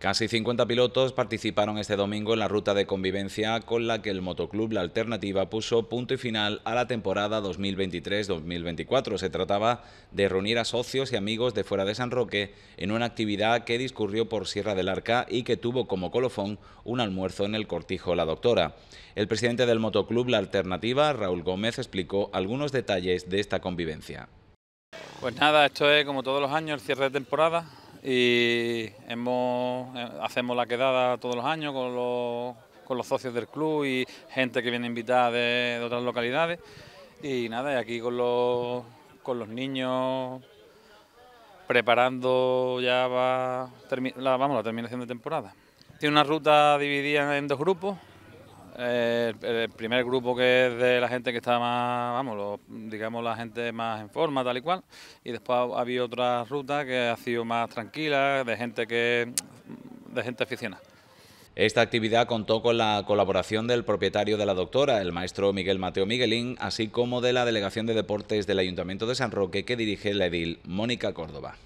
Casi 50 pilotos participaron este domingo en la ruta de convivencia con la que el Motoclub La Alternativa puso punto y final a la temporada 2023-2024. Se trataba de reunir a socios y amigos de fuera de San Roque en una actividad que discurrió por Sierra del Arca y que tuvo como colofón un almuerzo en el cortijo La Doctora. El presidente del Motoclub La Alternativa, Raúl Gómez, explicó algunos detalles de esta convivencia. Pues nada, esto es como todos los años el cierre de temporada y eh, hacemos la quedada todos los años con los, socios del club y gente que viene invitada de, otras localidades. Y nada, y aquí con los, con los niños preparando ya vamos, la terminación de temporada. Tiene una ruta dividida en dos grupos, eh, el primer grupo que es de la gente que está más, vamos, digamos la gente más en forma, tal y cual, y después había otra ruta que ha sido más tranquila, de gente que, de gente aficionada. Esta actividad contó con la colaboración del propietario de la doctora, el maestro Miguel Mateo Miguelín, así como de la Delegación de Deportes del Ayuntamiento de San Roque que dirige la edil Mónica Córdoba.